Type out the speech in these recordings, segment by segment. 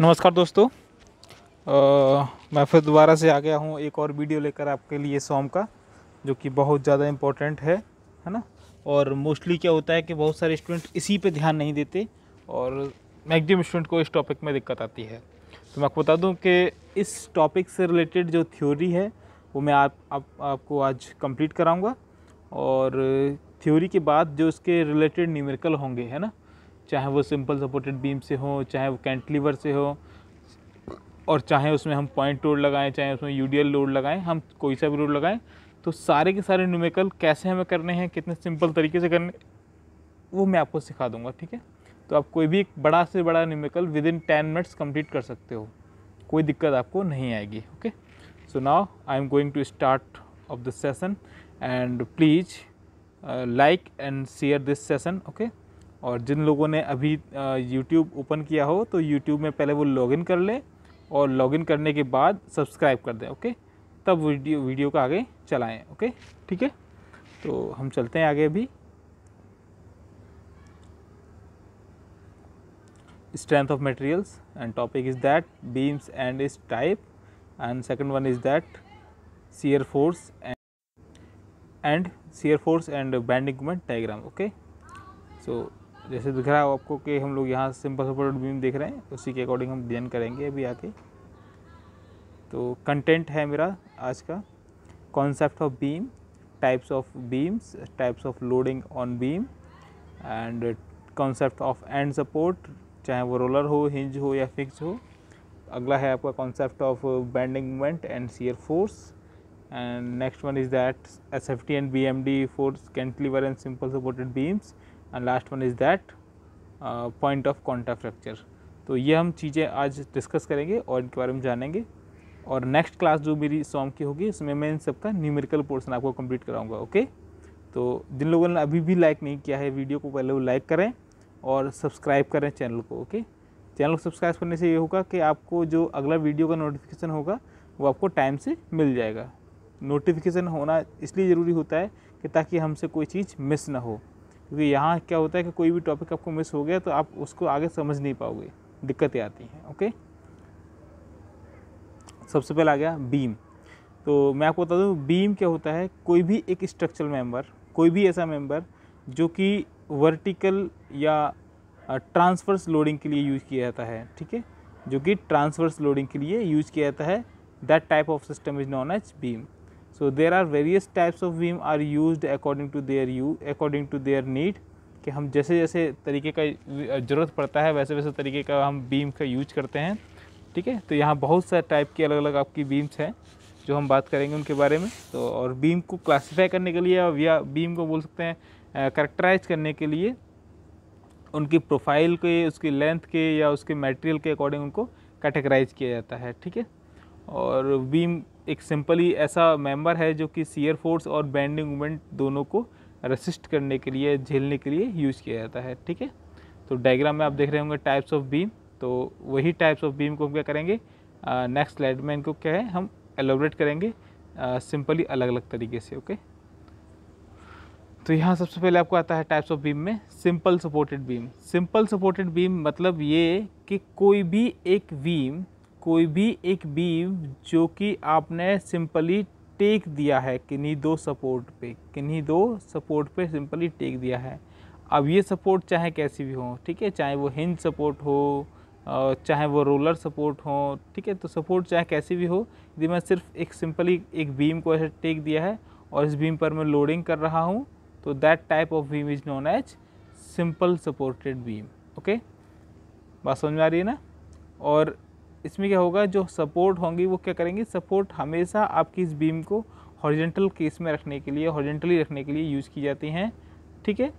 नमस्कार दोस्तों आ, मैं फिर दोबारा से आ गया हूँ एक और वीडियो लेकर आपके लिए सॉम का जो कि बहुत ज़्यादा इम्पोर्टेंट है है ना और मोस्टली क्या होता है कि बहुत सारे स्टूडेंट इसी पे ध्यान नहीं देते और मैगजिम स्टूडेंट को इस टॉपिक में दिक्कत आती है तो मैं आपको बता दूँ कि इस टॉपिक से रिलेटेड जो थ्योरी है वो मैं आप, आप आपको आज कम्प्लीट कराऊँगा और थ्योरी के बाद जो इसके रिलेटेड न्यूमेरिकल होंगे है ना चाहे वो सिंपल सपोर्टेड बीम से हो चाहे वो कैंटलीवर से हो और चाहे उसमें हम पॉइंट लोड लगाएं चाहे उसमें यूडीएल लोड लगाएं हम कोई सा भी लोड लगाएं तो सारे के सारे न्यूमेकल कैसे हमें करने हैं कितने सिंपल तरीके से करने वो मैं आपको सिखा दूंगा ठीक है तो आप कोई भी एक बड़ा से बड़ा numerical within ten minutes complete कर सकते हो कोई दिक्कत आपको नहीं आएगी okay so now I am going to start of this session and please like and share this session okay और जिन लोगों ने अभी YouTube ओपन किया हो तो YouTube में पहले वो लॉग इन कर लें और लॉगिन करने के बाद सब्सक्राइब कर दें ओके तब वीडियो वीडियो का आगे चलाएं ओके ठीक है तो हम चलते हैं आगे अभी strength of materials and topic is that beams and is type and second one is that shear force and and shear force and bending diagram okay so जैसे दिख रहा है आपको कि हम लोग यहाँ सिंपल सपोर्टेड बीम देख रहे हैं उसी के अकॉर्डिंग हम डिजाइन करेंगे अभी आके तो कंटेंट है मेरा आज का concept of beam types of beams types of loading on beam and concept of and support चाहे वो रोलर हो हिंज हो या फिक्स हो अगला है आपका concept of bending moment and shear force that S F T and B M D force cantilever and simple supported beams and last one is that point of contraflexure तो ये हम चीज़ें आज discuss करेंगे और इनके बारे में जानेंगे और नेक्स्ट क्लास जो मेरी सॉम की होगी उसमें मैं इन सबका न्यूमेरिकल पोर्सन आपको कंप्लीट कराऊंगा ओके तो जिन लोगों ने अभी भी लाइक नहीं किया है वीडियो को पहले वो लाइक करें और सब्सक्राइब करें चैनल को ओके चैनल को सब्सक्राइब करने से ये होगा कि आपको जो अगला वीडियो का नोटिफिकेशन होगा वो आपको टाइम से मिल जाएगा नोटिफिकेशन होना इसलिए ज़रूरी होता है कि ताकि हमसे कोई चीज़ मिस ना हो क्योंकि यहाँ क्या होता है कि कोई भी टॉपिक आपको मिस हो गया तो आप उसको आगे समझ नहीं पाओगे दिक्कतें आती हैं ओके सबसे पहले आ गया बीम तो मैं आपको बता दूँ बीम क्या होता है कोई भी एक स्ट्रक्चरल मेंबर कोई भी ऐसा मेंबर जो कि वर्टिकल या ट्रांसवर्स लोडिंग के लिए यूज किया जाता है ठीक है जो कि ट्रांसवर्स लोडिंग के लिए यूज किया जाता है that type of system is known as beam so there are various types of vim are used according to their you according to their need कि हम जैसे जैसे तरीके का ज़रूरत पड़ता है वैसे वैसे तरीके का हम बीम का यूज करते हैं ठीक है तो यहाँ बहुत सारे टाइप की अलग अलग आपकी बीम्स हैं जो हम बात करेंगे उनके बारे में तो और बीम को क्लासीफाई करने के लिए या बीम को बोल सकते हैं करेक्टराइज करने के लिए उनकी प्रोफाइल के उसकी लेंथ के या उसके मटेरियल के अकॉर्डिंग उनको कैटेगराइज किया जाता है ठीक है और बीम एक सिंपली ऐसा मेंबर है जो कि सीयर फोर्स और बैंडिंग मूवमेंट दोनों को रेसिस्ट करने के लिए झेलने के लिए यूज़ किया जाता है ठीक है तो डायग्राम में आप देख रहे होंगे टाइप्स ऑफ बीम तो वही टाइप्स ऑफ बीम को हम क्या करेंगे नेक्स्ट स्लाइड में इनको क्या है हम एलोबरेट करेंगे सिंपली अलग अलग तरीके से ओके तो यहाँ सबसे पहले आपको आता है टाइप्स ऑफ बीम में simple supported beam simple supported beam मतलब ये कि कोई भी एक बीम कोई भी एक बीम जो कि आपने सिंपली टेक दिया है किन्हीं दो सपोर्ट पे किन्हीं दो सपोर्ट पे सिंपली टेक दिया है अब ये सपोर्ट चाहे कैसी भी हो ठीक है चाहे वो हिंज सपोर्ट हो चाहे वो रोलर सपोर्ट हो ठीक है तो सपोर्ट चाहे कैसी भी हो यदि मैं सिर्फ एक सिंपली एक बीम को ऐसे टेक दिया है और इस बीम पर मैं लोडिंग कर रहा हूँ तो that type of beam is known as simple supported beam okay बात समझ में आ रही है ना और इसमें क्या होगा जो सपोर्ट होंगी वो क्या करेंगी सपोर्ट हमेशा आपकी इस बीम को हॉरिजेंटल केस में रखने के लिए हॉरिजेंटली रखने के लिए यूज़ की जाती हैं ठीक है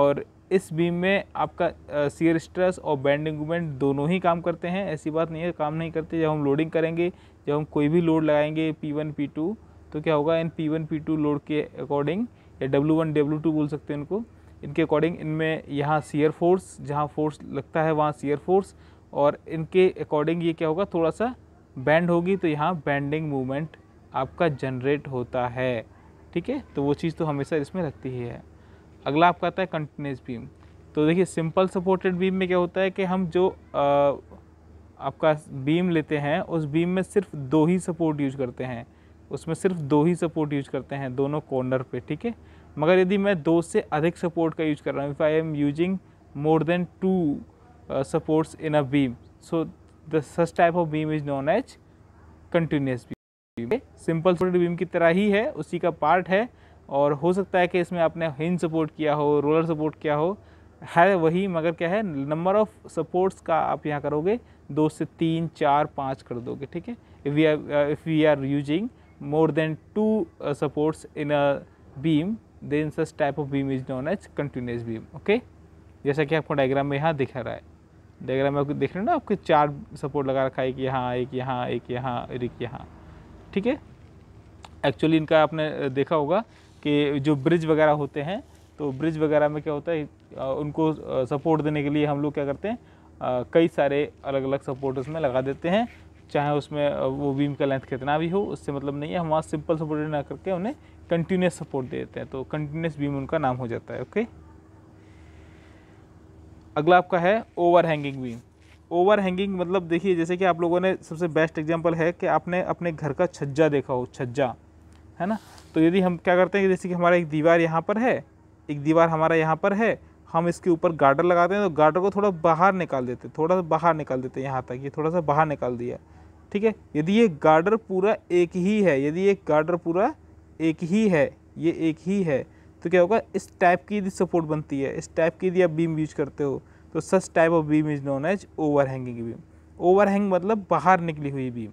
और इस बीम में आपका सीयर स्ट्रेस और बैंडिंग मूवमेंट दोनों ही काम करते हैं ऐसी बात नहीं है काम नहीं करते जब हम लोडिंग करेंगे जब हम कोई भी लोड लगाएंगे पी वन पी टू तो क्या होगा इन P one P two load के अकॉर्डिंग या डब्लू वन डब्लू टू बोल सकते हैं इनको इनके अकॉर्डिंग इनमें यहाँ सीयर फोर्स जहाँ फोर्स लगता है वहाँ सीयर फोर्स और इनके अकॉर्डिंग ये क्या होगा थोड़ा सा बैंड होगी तो यहाँ बैंडिंग मूवमेंट आपका जनरेट होता है ठीक है तो वो चीज़ तो हमेशा इसमें रखती ही है अगला आपका आता है कंटिन्यूस बीम तो देखिए सिंपल सपोर्टेड बीम में क्या होता है कि हम जो आ, आपका बीम लेते हैं उस बीम में सिर्फ दो ही सपोर्ट यूज करते हैं उसमें सिर्फ दो ही सपोर्ट यूज करते हैं दोनों कॉर्नर पे ठीक है मगर यदि मैं दो से अधिक सपोर्ट का यूज कर रहा हूँ if I am using more than two Uh, supports in a beam. So the such type of beam is known as continuous beam. Simple supported beam की तरह ही है उसी का पार्ट है और हो सकता है कि इसमें आपने हिंज सपोर्ट किया हो रोलर सपोर्ट किया हो है वही मगर क्या है नंबर ऑफ सपोर्ट्स का आप यहाँ करोगे दो से तीन चार पाँच कर दोगे ठीक है we are if we are using more than two supports in a beam then such type of beam is known as continuous beam okay जैसा कि आपको डायग्राम में यहाँ दिखा रहा है डायग्राम में आपको देख रहे हो ना आपके चार सपोर्ट लगा रखा है एक यहाँ एक यहाँ एक यहाँ एक यहाँ ठीक है एक्चुअली इनका आपने देखा होगा कि जो ब्रिज वगैरह होते हैं तो ब्रिज वगैरह में क्या होता है उनको सपोर्ट देने के लिए हम लोग क्या करते हैं कई सारे अलग अलग सपोर्ट उसमें लगा देते हैं चाहे उसमें वो बीम का लेंथ कितना भी हो उससे मतलब नहीं है हम वहाँ सिंपल सपोर्ट ना करके उन्हें कंटिन्यूस सपोर्ट दे देते हैं तो कंटिन्यूस बीम उनका नाम हो जाता है ओके अगला आपका है overhanging beam overhanging मतलब देखिए जैसे कि आप लोगों ने सबसे बेस्ट एग्जाम्पल है कि आपने अपने घर का छज्जा देखा हो छज्जा है ना तो यदि हम क्या करते हैं जैसे कि हमारा एक दीवार यहाँ पर है एक दीवार हमारा यहाँ पर है हम इसके ऊपर गार्डर लगाते हैं तो गार्डर को थोड़ा बाहर निकाल देते हैं थोड़ा सा बाहर निकाल देते हैं यहाँ तक ये थोड़ा सा बाहर निकाल दिया ठीक है यदि ये गार्डर पूरा एक ही है यदि ये गार्डर पूरा एक ही है ये एक ही है तो क्या होगा इस टाइप की यदि सपोर्ट बनती है इस टाइप की यदि आप बीम यूज करते हो तो such type of beam is known as overhanging beam overhang मतलब बाहर निकली हुई बीम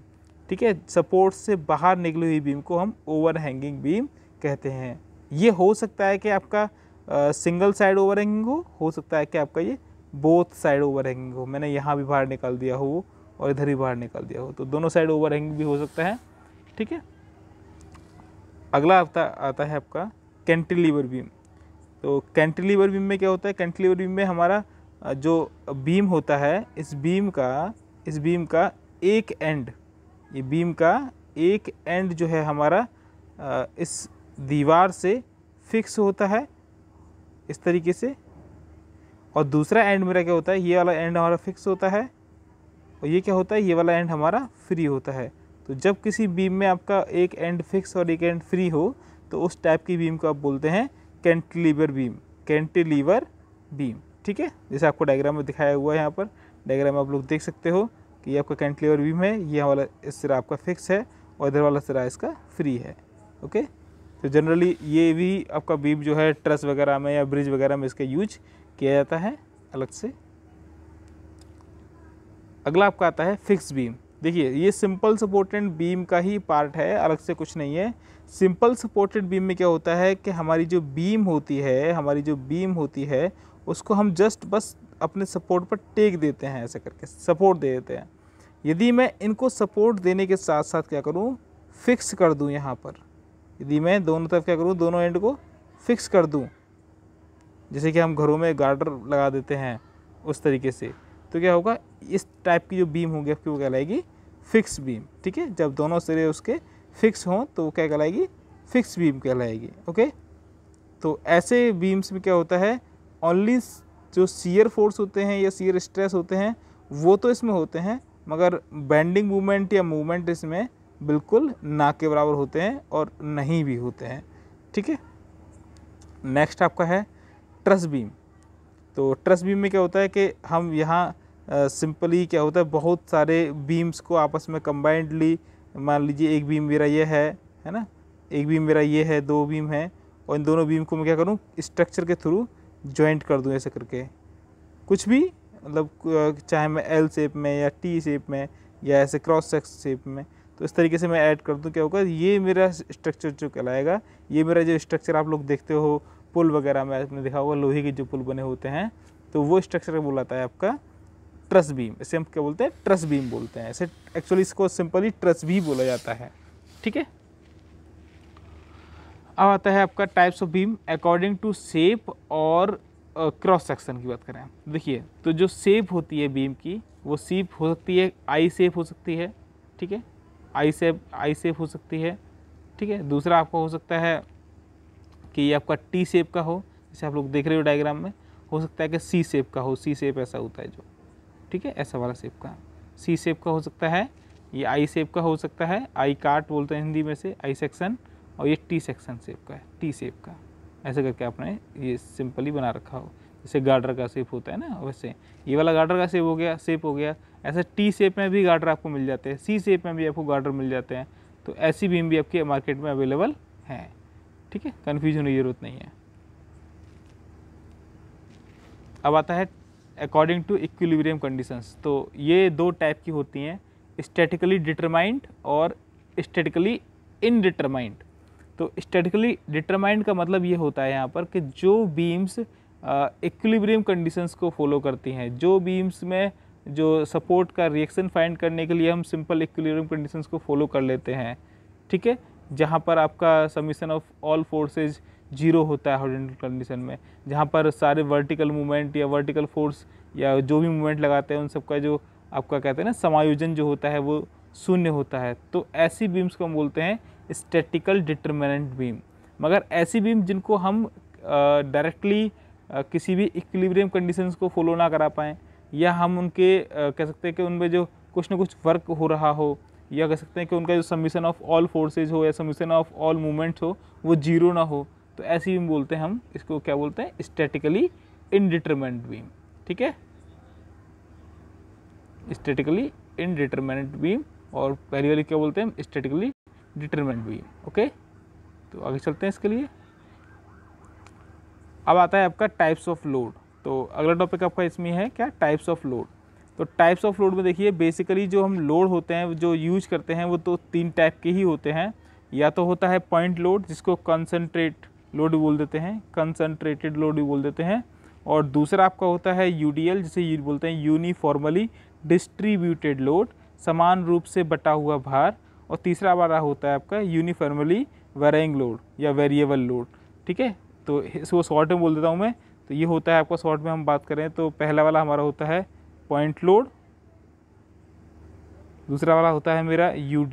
ठीक है सपोर्ट से बाहर निकली हुई बीम को हम ओवर हैंगिंग बीम कहते हैं ये हो सकता है कि आपका सिंगल साइड ओवर हैंगिंग हो हो सकता है कि आपका ये बोथ साइड ओवर हैंगिंग हो मैंने यहाँ भी बाहर निकाल दिया हो और इधर ही बाहर निकाल दिया हो तो दोनों साइड ओवर हैंगिंग भी हो सकता है ठीक है अगला आता आता है आपका कैंटिलीवर बीम तो कैंटिलीवर बीम में क्या होता है कैंटिलीवर बीम में हमारा जो बीम होता है इस बीम का इस बीम का एक एंड ये बीम का एक एंड जो है हमारा इस दीवार से फिक्स होता है इस तरीके से और दूसरा एंड मेरा क्या होता है ये वाला एंड हमारा फिक्स होता है और ये क्या होता है ये वाला एंड हमारा फ्री होता है तो जब किसी बीम में आपका एक एंड फिक्स और एक एंड फ्री हो तो उस टाइप की बीम को आप बोलते हैं कैंटिलीवर बीम कैंटिलीवर बीम ठीक है जैसे आपको डायग्राम में दिखाया हुआ है यहाँ पर डायग्राम में आप लोग देख सकते हो कि ये आपका कैंटिलीवर बीम है ये वाला इस सिरा आपका फिक्स है और इधर वाला सिरा इसका फ्री है ओके तो जनरली ये भी आपका बीम जो है ट्रस वगैरह में या ब्रिज वगैरह में इसका यूज किया जाता है अलग से अगला आपका आता है फिक्स बीम देखिए ये सिंपल सपोर्टेड बीम का ही पार्ट है अलग से कुछ नहीं है सिंपल सपोर्टेड बीम में क्या होता है कि हमारी जो बीम होती है हमारी जो बीम होती है उसको हम जस्ट बस अपने सपोर्ट पर टेक देते हैं ऐसे करके सपोर्ट दे देते हैं यदि मैं इनको सपोर्ट देने के साथ साथ क्या करूँ फिक्स कर दूँ यहाँ पर यदि मैं दोनों तरफ क्या करूँ दोनों एंड को फिक्स कर दूँ जैसे कि हम घरों में गार्डर लगा देते हैं उस तरीके से तो क्या होगा इस टाइप की जो बीम होगी आपकी वो कहलाएगी फिक्स बीम ठीक है जब दोनों सिरे उसके फिक्स हों तो वो क्या कहलाएगी फिक्स बीम कहलाएगी ओके तो ऐसे बीम्स में क्या होता है ओनली जो सीयर फोर्स होते हैं या सीयर स्ट्रेस होते हैं वो तो इसमें होते हैं मगर बेंडिंग मूवमेंट या मूवमेंट इसमें बिल्कुल ना के बराबर होते हैं और नहीं भी होते हैं ठीक है नेक्स्ट आपका है ट्रस बीम तो ट्रस बीम में क्या होता है कि हम यहाँ सिंपली क्या होता है बहुत सारे बीम्स को आपस में कंबाइंडली मान लीजिए एक बीम मेरा ये है है ना एक बीम मेरा ये है दो बीम है और इन दोनों बीम को मैं क्या करूँ स्ट्रक्चर के थ्रू जॉइंट कर दूँ ऐसे करके कुछ भी मतलब चाहे मैं एल शेप में या टी शेप में या ऐसे क्रॉस सेक्स शेप में तो इस तरीके से मैं ऐड कर दूँ क्या होगा ये मेरा स्ट्रक्चर जो कहलाएगा ये मेरा जो स्ट्रक्चर आप लोग देखते हो पुल वगैरह में आपने देखा होगा लोहे के जो पुल बने होते हैं तो वो स्ट्रक्चर बोलाता है आपका ट्रस बीम इसे हम क्या बोलते हैं ट्रस बीम बोलते हैं इसे एक्चुअली इसको सिंपली ट्रस भी बोला जाता है ठीक है अब आता है आपका types of beam according to shape और क्रॉस uh, सेक्शन की बात करें देखिए तो जो सेप होती है बीम की वो सीप हो सकती है आई सेप हो सकती है ठीक है आई सेप आई सेप हो सकती है ठीक है दूसरा आपका हो सकता है कि ये आपका टी सेप का हो जैसे आप लोग देख रहे हो डायग्राम में हो सकता है कि सी सेप का हो सी सेप ऐसा होता है जो ठीक है ऐसा वाला सेप का सी सेप का हो सकता है ये आई सेप का हो सकता है आई कार्ट बोलते हैं हिंदी में से आई सेक्शन और ये टी सेक्शन सेप का है टी सेप का ऐसे करके आपने ये सिंपली बना रखा हो जैसे गार्डर का सेप होता है ना वैसे ये वाला गार्डर का सेप हो गया सेप हो गया ऐसे टी सेप में भी गार्डर आपको मिल जाते हैं सी सेप में भी आपको गार्डर मिल जाते हैं तो ऐसी बीम भी आपके मार्केट में अवेलेबल है ठीक है कन्फ्यूज होने की जरूरत नहीं है अब आता है अकॉर्डिंग टू इक्विलिब्रियम कंडीशंस तो ये दो टाइप की होती हैं स्टैटिकली डिटरमाइंड और स्टैटिकली इनडिटरमाइंड तो स्टैटिकली डिटरमाइंड का मतलब ये होता है यहाँ पर कि जो बीम्स इक्विलिब्रियम कंडीशंस को फॉलो करती हैं जो बीम्स में जो सपोर्ट का रिएक्शन फाइंड करने के लिए हम सिंपल इक्विलिब्रियम कंडीशंस को फॉलो कर लेते हैं ठीक है जहाँ पर आपका summation of all forces zero होता है हॉरिजॉन्टल कंडीशन में जहाँ पर सारे वर्टिकल मूवमेंट या वर्टिकल फोर्स या जो भी मूवमेंट लगाते हैं उन सबका जो आपका कहते हैं ना समायोजन जो होता है वो शून्य होता है तो ऐसी बीम्स को हम बोलते हैं स्टेटिकल डिटर्मिनेंट बीम मगर ऐसी बीम जिनको हम डायरेक्टली किसी भी इक्विलिब्रियम कंडीशंस को फॉलो ना करा पाएँ या हम उनके कह सकते हैं कि उनमें जो कुछ ना कुछ वर्क हो रहा हो या कह सकते हैं कि उनका जो समीशन ऑफ ऑल फोर्सेज हो या समीशन ऑफ ऑल मूवमेंट्स हो वो जीरो ना हो तो ऐसी बीम बोलते हैं हम इसको क्या बोलते हैं स्टेटिकली इनडिटर्मेंट बीम ठीक है स्टेटिकली इनडिटर्मेंट बीम और पहली वाली क्या बोलते हैं स्टेटिकली डिटर्मेंट बीम ओके तो आगे चलते हैं इसके लिए अब आता है आपका टाइप्स ऑफ लोड तो अगला टॉपिक आपका इसमें है क्या टाइप्स ऑफ लोड तो टाइप्स ऑफ लोड में देखिए बेसिकली जो हम लोड होते हैं जो यूज करते हैं वो तो तीन टाइप के ही होते हैं या तो होता है पॉइंट लोड जिसको कंसनट्रेट लोड भी बोल देते हैं कंसनट्रेटेड लोड भी बोल देते हैं और दूसरा आपका होता है यू जिसे यू बोलते हैं यूनिफॉर्मली डिस्ट्रीब्यूटेड लोड समान रूप से बटा हुआ भार और तीसरा वाला होता है आपका यूनिफॉर्मली वेरिंग लोड या वेरिएबल लोड ठीक है तो इसको शॉर्ट में बोल देता हूँ मैं तो ये होता है आपका शॉर्ट में हम बात करें तो पहला वाला हमारा होता है पॉइंट लोड दूसरा वाला होता है मेरा यू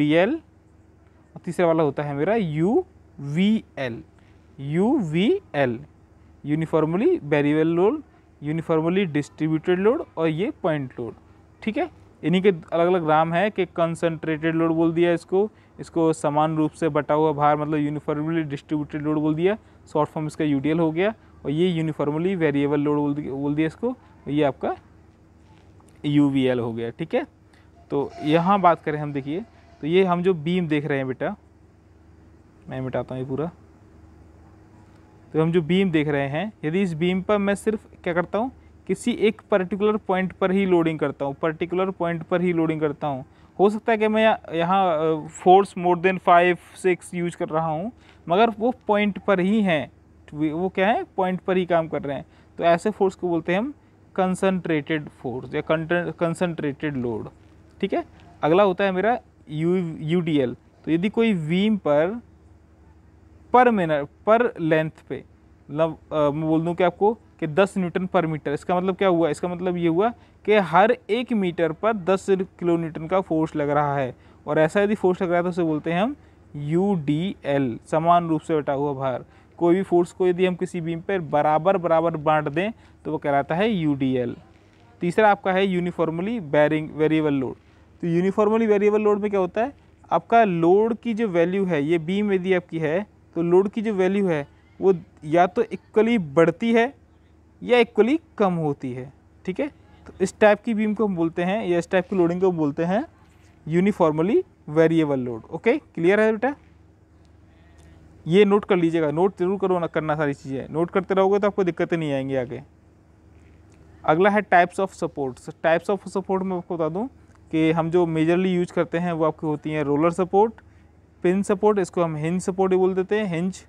और तीसरा वाला होता है मेरा U V L U V L uniformly बैरियल लोड यूनिफॉर्मली डिस्ट्रीब्यूटेड लोड और ये पॉइंट लोड ठीक है इन्हीं के अलग अलग नाम है कि कंसनट्रेटेड लोड बोल दिया इसको इसको समान रूप से बटा हुआ भार मतलब यूनिफॉर्मली डिस्ट्रीब्यूटेड लोड बोल दिया शॉर्ट फॉर्म इसका यू हो गया और ये यूनिफॉर्मली वेरिएबल लोड बोल दिया बोल दिया इसको ये आपका यू हो गया ठीक है तो यहाँ बात करें हम देखिए तो ये हम जो बीम देख रहे हैं बेटा मैं मिटाता हूँ ये पूरा तो हम जो बीम देख रहे हैं यदि इस बीम पर मैं सिर्फ क्या करता हूँ किसी एक पर्टिकुलर पॉइंट पर ही लोडिंग करता हूँ पर्टिकुलर पॉइंट पर ही लोडिंग करता हूँ हो सकता है कि मैं यहाँ force more than five six use कर रहा हूँ मगर वो पॉइंट पर ही हैं वो क्या है पॉइंट पर ही काम कर रहे हैं तो ऐसे फोर्स को बोलते हैं हम कंसनट्रेटेड फोर्स या कंसनट्रेटेड लोड ठीक है अगला होता है मेरा यू यू तो यदि कोई बीम पर पर मिनट पर लेंथ पे मतलब मैं बोल दूँ कि आपको कि 10 न्यूटन पर मीटर इसका मतलब क्या हुआ इसका मतलब ये हुआ कि हर एक मीटर पर 10 किलो न्यूटन का फोर्स लग रहा है और ऐसा यदि फोर्स लग रहा है तो उसे बोलते हैं हम यू डी एल समान रूप से बटा हुआ भार कोई भी फोर्स को यदि हम किसी बीम पर बराबर बराबर बांट दें तो वो कहलाता है यू डी एल तीसरा आपका है यूनिफॉर्मली बैरिंग वेरिएबल लोड तो यूनिफॉर्मली वेरिएबल लोड में क्या होता है आपका लोड की जो वैल्यू है ये बीम यदि आपकी है तो लोड की जो वैल्यू है वो या तो इक्वली बढ़ती है या इक्वली कम होती है ठीक है तो इस टाइप की बीम को हम बोलते हैं या इस टाइप की लोडिंग को बोलते हैं uniformly variable load okay clear है बेटा ये नोट कर लीजिएगा नोट जरूर करो ना करना सारी चीज़ें नोट करते रहोगे तो आपको दिक्कतें नहीं आएंगी आगे अगला है types of supports types of support मैं आपको बता दूँ कि हम जो मेजरली यूज करते हैं वो आपकी होती हैं रोलर सपोर्ट पिन सपोर्ट इसको हम हिंज सपोर्ट भी बोल देते हैं हिंज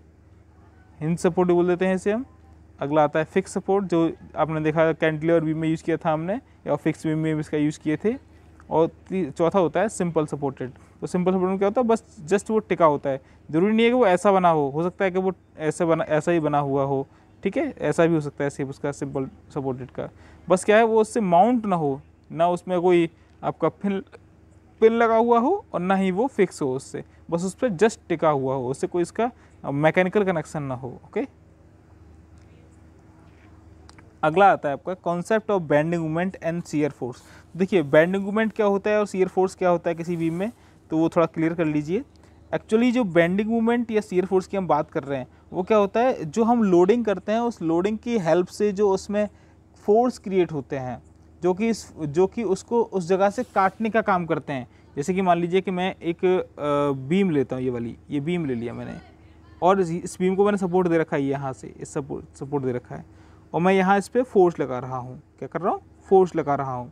हिंज सपोर्ट भी बोल देते हैं इसे हम अगला आता है फिक्स सपोर्ट जो आपने देखा कैंटिलीवर बीम में यूज़ किया था हमने या फिक्स बीम में इसका यूज़ किए थे और चौथा होता है सिंपल सपोर्टेड तो सिंपल सपोर्ट में क्या होता है बस जस्ट वो टिका होता है ज़रूरी नहीं है कि वो ऐसा बना हो हो सकता है कि वो ऐसे बना ऐसा ही बना हुआ हो ठीक है ऐसा भी हो सकता है सिर्फ उसका सिंपल सपोर्टेड का बस क्या है वो उससे माउंट ना हो ना उसमें कोई आपका पिन पिन लगा हुआ हो और ना ही वो फिक्स हो उससे बस उस पर जस्ट टिका हुआ हो उससे कोई इसका मैकेनिकल कनेक्शन ना हो ओके अगला आता है आपका concept of bending movement and shear force देखिए बैंडिंग मूवमेंट क्या होता है और सीयर फोर्स क्या होता है किसी बीम में तो वो थोड़ा क्लियर कर लीजिए एक्चुअली जो बैंडिंग मूवमेंट या सीयर फोर्स की हम बात कर रहे हैं वो क्या होता है जो हम लोडिंग करते हैं उस लोडिंग की हेल्प से जो उसमें फोर्स क्रिएट होते हैं जो कि जो कि उसको उस जगह से काटने का काम करते हैं जैसे कि मान लीजिए कि मैं एक बीम लेता हूँ ये वाली ये बीम ले लिया मैंने और इस बीम को मैंने सपोर्ट दे रखा है यहाँ से इस सपोर्ट सपोर्ट दे रखा है और मैं यहाँ इस पर फोर्स लगा रहा हूँ क्या कर रहा हूँ फोर्स लगा रहा हूँ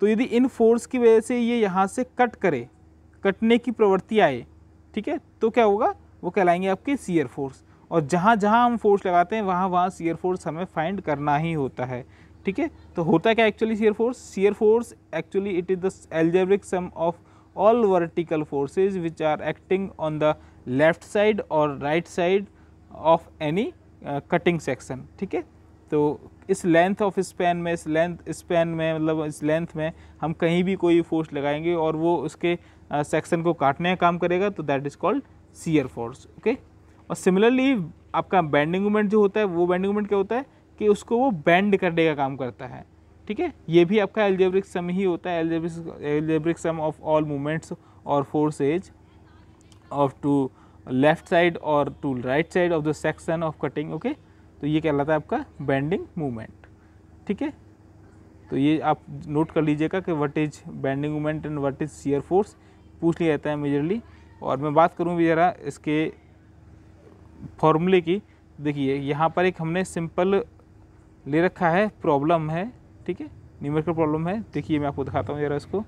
तो यदि इन फोर्स की वजह से ये यहाँ से कट करे कटने की प्रवृत्ति आए ठीक है तो क्या होगा वो कहलाएंगे आपके सीयर फोर्स और जहाँ जहाँ हम फोर्स लगाते हैं वहाँ वहाँ सीयर फोर्स हमें फाइंड करना ही होता है ठीक है तो होता क्या actually shear force shear force actually it is the algebraic sum of all vertical forces which are acting on the left side or right side of any uh, cutting section ठीक है तो इस लेंथ ऑफ स्पैन में इस length span में मतलब इस length में हम कहीं भी कोई फोर्स लगाएंगे और वो उसके सेक्शन uh, को काटने का काम करेगा तो that is called shear force okay और सिमिलरली आपका बैंडिंग मूवमेंट जो होता है वो बैंडिंग मूवमेंट क्या होता है कि उसको वो बैंड करने का काम करता है ठीक है ये भी आपका एल्जेब्रिक सम ही होता है algebraic algebraic sum of all movements और forces of to left side और to right side of the section of cutting okay तो ये कहलाता है आपका बैंडिंग मूवमेंट ठीक है तो ये आप नोट कर लीजिएगा कि what is bending movement and what is shear force पूछ लिया जाता है मेजरली और मैं बात करूँ भी ज़रा इसके फॉर्मूले की देखिए यहाँ पर एक हमने सिंपल ले रखा है प्रॉब्लम है ठीक है न्यूमेरिकल प्रॉब्लम है देखिए मैं आपको दिखाता हूँ जरा इसको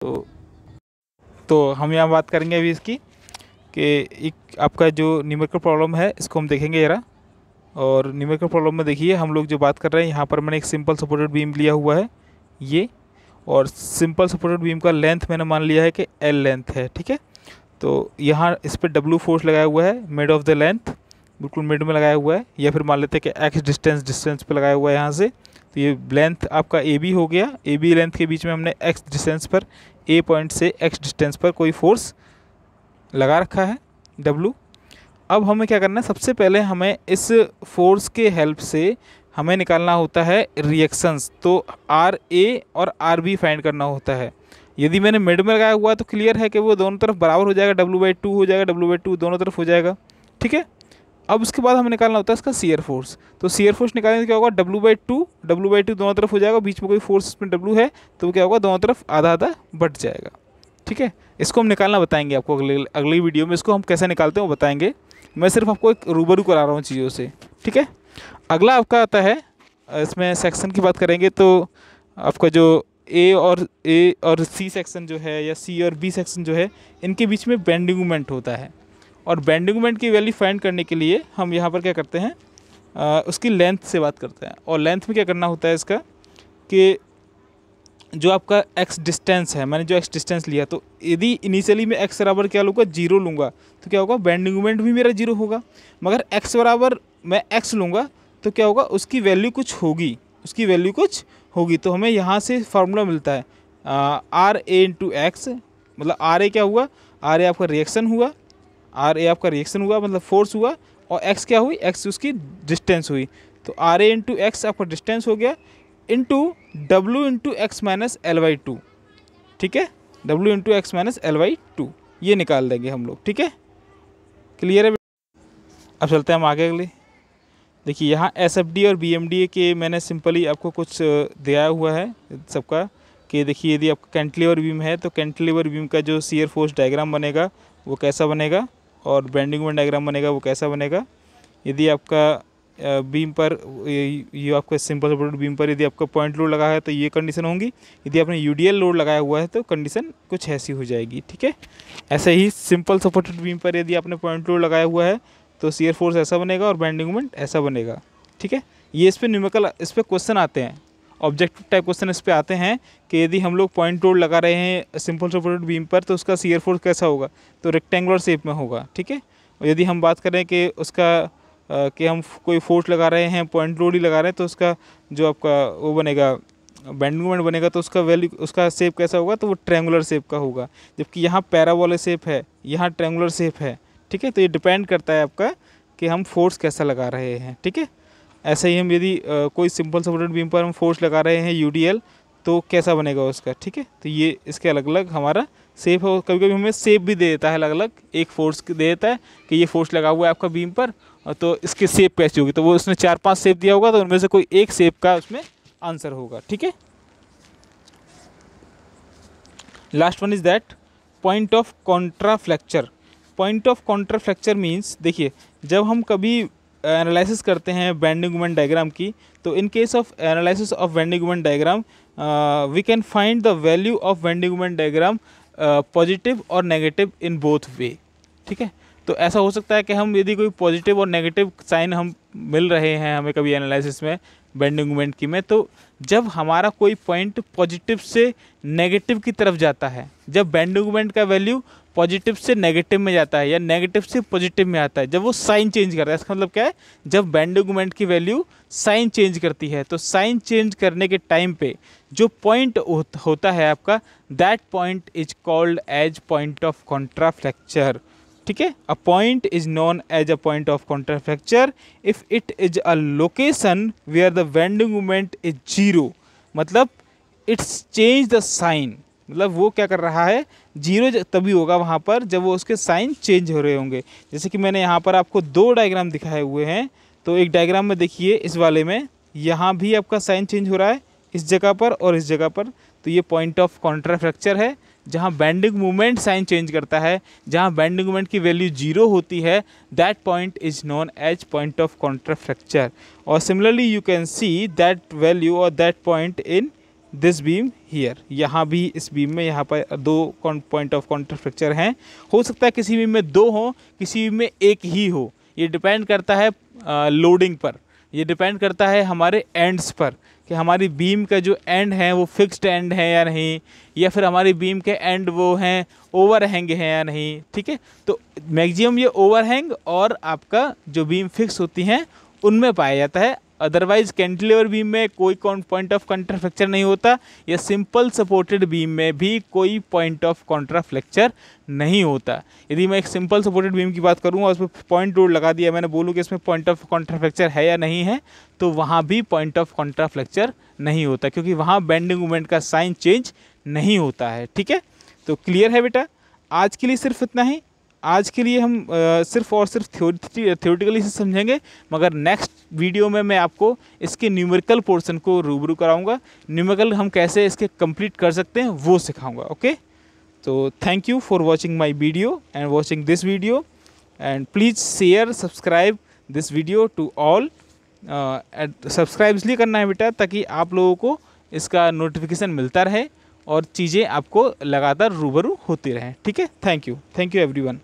तो तो हम यहाँ बात करेंगे अभी इसकी कि एक आपका जो न्यूमेरिकल प्रॉब्लम है इसको हम देखेंगे ज़रा और न्यूमेरिकल प्रॉब्लम में देखिए हम लोग जो बात कर रहे हैं यहाँ पर मैंने एक सिंपल सपोर्टेड बीम लिया हुआ है ये और सिंपल सपोर्टेड बीम का लेंथ मैंने मान लिया है कि एल लेंथ है ठीक है तो यहाँ इस पर डब्लू फोर्स लगाया हुआ है मिड ऑफ द लेंथ बिल्कुल मिड में लगाया हुआ है या फिर मान लेते हैं कि एक्स डिस्टेंस डिस्टेंस पे लगाया हुआ है यहाँ से तो ये लेंथ आपका ए बी हो गया ए बी लेंथ के बीच में हमने एक्स डिस्टेंस पर ए पॉइंट से एक्स डिस्टेंस पर कोई फोर्स लगा रखा है डब्लू अब हमें क्या करना है सबसे पहले हमें इस फोर्स के हेल्प से हमें निकालना होता है रिएक्शंस तो आर ए और आर बी फाइंड करना होता है यदि मैंने मिड में लगाया हुआ तो क्लियर है कि वो दोनों तरफ बराबर हो जाएगा डब्लू बाई टू हो जाएगा डब्लू बाई टू दोनों तरफ हो जाएगा ठीक है अब उसके बाद हमें निकालना होता है इसका सीयर फोर्स तो सीयर फोर्स निकालने क्या होगा W by two W by two दोनों तरफ हो जाएगा बीच में कोई फोर्स इसमें डब्लू है तो क्या होगा दोनों तरफ आधा आधा बट जाएगा ठीक है इसको हम निकालना बताएंगे आपको अगले अगली वीडियो में इसको हम कैसे निकालते हैं वो बताएंगे मैं सिर्फ आपको एक रूबरू करा रहा हूँ चीज़ों से ठीक है अगला आपका आता है इसमें सेक्शन की बात करेंगे तो आपका जो ए और ए और सी सेक्शन जो है या सी और बी सेक्शन जो है इनके बीच में बेंडिंग मूवमेंट होता है और बेंडिंग मोमेंट की वैल्यू फाइंड करने के लिए हम यहाँ पर क्या करते हैं आ, उसकी लेंथ से बात करते हैं और लेंथ में क्या करना होता है इसका कि जो आपका एक्स डिस्टेंस है मैंने जो एक्स डिस्टेंस लिया तो यदि इनिशियली मैं एक्स बराबर क्या लूँगा जीरो लूँगा तो क्या होगा बैंडिंग मोमेंट भी मेरा जीरो होगा मगर एक्स बराबर मैं एक्स लूँगा तो क्या होगा उसकी वैल्यू कुछ होगी उसकी वैल्यू कुछ होगी तो हमें यहाँ से फार्मूला मिलता है आर ए इंटू एक्स मतलब आर ए क्या हुआ आर ए आपका रिएक्शन हुआ आर ए आपका रिएक्शन हुआ मतलब फोर्स हुआ और एक्स क्या हुई एक्स उसकी डिस्टेंस हुई तो आर ए इंटू एक्स आपका डिस्टेंस हो गया into W into X minus L by two ठीक है W into X minus L by two ये निकाल देंगे हम लोग ठीक है क्लियर है अब चलते हैं हम आगे अगले देखिए यहाँ एस एफ डी और बी एम डी के मैंने सिंपली आपको कुछ दिया हुआ है सबका कि देखिए यदि आपका कैंटलीवर बीम है तो कैंटलीवर बीम का जो सीयर फोर्स डायग्राम बनेगा वो कैसा बनेगा और ब्रांडिंग वन डायग्राम बनेगा वो कैसा बनेगा यदि आपका बीम पर ये आपका सिंपल सपोर्टेड बीम पर यदि आपका पॉइंट लोड लगा है तो ये कंडीशन होंगी यदि आपने यू लोड लगाया हुआ है तो कंडीशन कुछ ऐसी हो जाएगी ठीक है ऐसे ही सिंपल सपोर्टेड बीम पर यदि आपने पॉइंट लोड लगाया हुआ है तो सीयर फोर्स ऐसा बनेगा और बैंडिंग मोमेंट ऐसा बनेगा ठीक है ये इस पर न्यूमिकल इस पर क्वेश्चन आते हैं ऑब्जेक्टिव टाइप क्वेश्चन इस पर आते हैं कि यदि हम लोग पॉइंट रोड लगा रहे हैं सिंपल सपोर्टेड बीम पर तो उसका सीयर फोर्स कैसा होगा तो रेक्टेंगुलर शेप में होगा ठीक है यदि हम बात करें कि उसका कि हम कोई फोर्स लगा रहे हैं पॉइंट रोड ही लगा रहे हैं तो उसका जो आपका वो बनेगा बैंड मूवमेंट बनेगा तो उसका वैल्यू उसका शेप कैसा होगा तो वो ट्रेंगुलर शेप का होगा जबकि यहाँ पैराबोल शेप है यहाँ ट्रेंगुलर शेप है ठीक है तो ये डिपेंड करता है आपका कि हम फोर्स कैसा लगा रहे हैं ठीक है ऐसे ही हम यदि कोई सिंपल सपोर्टेड बीम पर हम फोर्स लगा रहे हैं यू तो कैसा बनेगा उसका ठीक है तो ये इसके अलग अलग हमारा सेप है कभी कभी हमें सेप भी दे देता है अलग अलग एक फोर्स दे देता है कि ये फोर्स लगा हुआ है आपका बीम पर तो इसके सेप कैसी होगी तो वो उसने चार पांच सेप दिया होगा तो उनमें से कोई एक सेप का उसमें आंसर होगा ठीक है last one is that point of contraflexure point of contraflexure means देखिए जब हम कभी एनालिसिस करते हैं बैंडिंग मोमेंट डायग्राम की तो in case of analysis of bending moment diagram we can find the value of bending women diagram positive और negative in both way ठीक है तो ऐसा हो सकता है कि हम यदि कोई पॉजिटिव और नेगेटिव साइन हम मिल रहे हैं हमें कभी एनालिसिस में बेंडिंग मूवमेंट की में तो जब हमारा कोई पॉइंट पॉजिटिव से नेगेटिव की तरफ जाता है जब बेंडिंग मूवमेंट का वैल्यू पॉजिटिव से नेगेटिव में जाता है या नेगेटिव से पॉजिटिव में आता है जब वो साइन चेंज करता है इसका मतलब क्या है जब बैंडोगमेंट की वैल्यू साइन चेंज करती है तो साइन चेंज करने के टाइम पे जो पॉइंट होता है आपका that point is called as point of contraflexure ठीक है a point is known as a point of contraflexure if it is a location where the bending moment is zero मतलब इट्स चेंज द साइन मतलब वो क्या कर रहा है zero तभी होगा वहाँ पर जब वो उसके साइन चेंज हो रहे होंगे जैसे कि मैंने यहाँ पर आपको दो डायग्राम दिखाए हुए हैं तो एक डायग्राम में देखिए इस वाले में यहाँ भी आपका साइन चेंज हो रहा है इस जगह पर और इस जगह पर तो ये पॉइंट ऑफ कॉन्ट्राफ्रैक्चर है जहाँ बैंडिंग मूवमेंट साइन चेंज करता है जहाँ बैंडिंग मूवमेंट की वैल्यू जीरो होती है that point is known as point of contraflexure और similarly you can see that value और that point in this beam here यहाँ भी इस बीम में यहाँ पर दो पॉइंट ऑफ कॉन्टेक्ट फ्रैक्चर हैं हो सकता है किसी बीम में दो हो किसी बीम में एक ही हो ये डिपेंड करता है लोडिंग पर ये डिपेंड करता है हमारे एंड्स पर कि हमारी बीम का जो एंड है वो फिक्स्ड एंड है या नहीं या फिर हमारी बीम के एंड वो हैं ओवर हैंग हैं या नहीं ठीक है तो मैक्सिमम ये ओवर हैंग और आपका जो बीम फिक्स होती हैं उनमें पाया जाता है अदरवाइज कैंटिलेवर बीम में कोई पॉइंट ऑफ कॉन्ट्राफ्लेक्चर नहीं होता या सिंपल सपोर्टेड बीम में भी कोई पॉइंट ऑफ कॉन्ट्राफ्लेक्चर नहीं होता यदि मैं एक सिंपल सपोर्टेड बीम की बात करूँ और उसमें पॉइंट रोड लगा दिया मैंने बोलूँ कि इसमें पॉइंट ऑफ कॉन्ट्राफ्लेक्चर है या नहीं है तो वहाँ भी पॉइंट ऑफ कॉन्ट्राफ्लेक्चर नहीं होता क्योंकि वहाँ बेंडिंग मूवमेंट का साइन चेंज नहीं होता है ठीक है तो क्लियर है बेटा आज के लिए सिर्फ इतना ही आज के लिए हम सिर्फ और सिर्फ थ्योरी थ्योरिटिकली से समझेंगे मगर नेक्स्ट वीडियो में मैं आपको इसके न्यूमेरिकल पोर्शन को रूबरू कराऊंगा न्यूमेरिकल हम कैसे इसके कंप्लीट कर सकते हैं वो सिखाऊंगा ओके तो thank you for watching my video and watching this video and please share subscribe this video to all subscribe इसलिए करना है बेटा ताकि आप लोगों को इसका नोटिफिकेशन मिलता रहे और चीज़ें आपको लगातार रूबरू होती रहें ठीक है thank you thank you everyone